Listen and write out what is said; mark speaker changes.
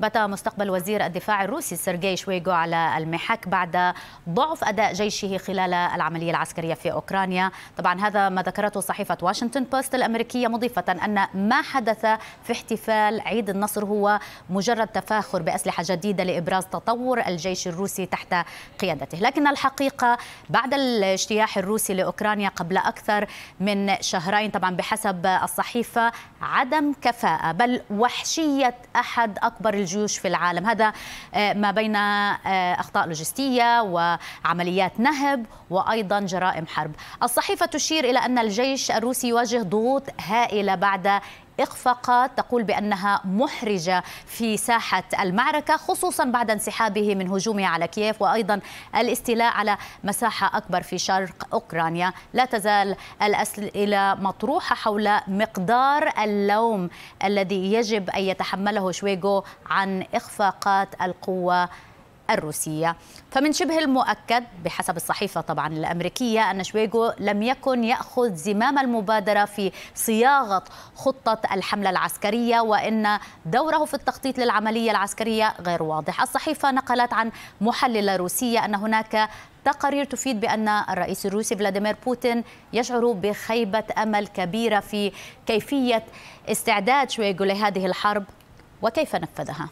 Speaker 1: بات مستقبل وزير الدفاع الروسي سيرجي شويغو على المحك بعد ضعف أداء جيشه خلال العملية العسكرية في أوكرانيا طبعا هذا ما ذكرته صحيفة واشنطن بوست الأمريكية مضيفة أن ما حدث في احتفال عيد النصر هو مجرد تفاخر بأسلحة جديدة لإبراز تطور الجيش الروسي تحت قيادته لكن الحقيقة بعد الاجتياح الروسي لأوكرانيا قبل أكثر من شهرين طبعا بحسب الصحيفة عدم كفاءة بل وحشية أحد أكبر الجيوش في العالم هذا آه، ما بين آه، أخطاء لوجستية وعمليات نهب وأيضا جرائم حرب الصحيفة تشير إلى أن الجيش الروسي يواجه ضغوط هائلة بعد إخفاقات تقول بأنها محرجة في ساحة المعركة خصوصا بعد انسحابه من هجومه على كييف وأيضا الاستيلاء على مساحة أكبر في شرق أوكرانيا لا تزال الأسئلة مطروحة حول مقدار اللوم الذي يجب أن يتحمله شويغو عن إخفاقات القوة الروسية فمن شبه المؤكد بحسب الصحيفة طبعا الأمريكية أن شويغو لم يكن يأخذ زمام المبادرة في صياغة خطة الحملة العسكرية وإن دوره في التخطيط للعملية العسكرية غير واضح الصحيفة نقلت عن محللة روسية أن هناك تقارير تفيد بأن الرئيس الروسي فلاديمير بوتين يشعر بخيبة أمل كبيرة في كيفية استعداد شويغو لهذه الحرب وكيف نفذها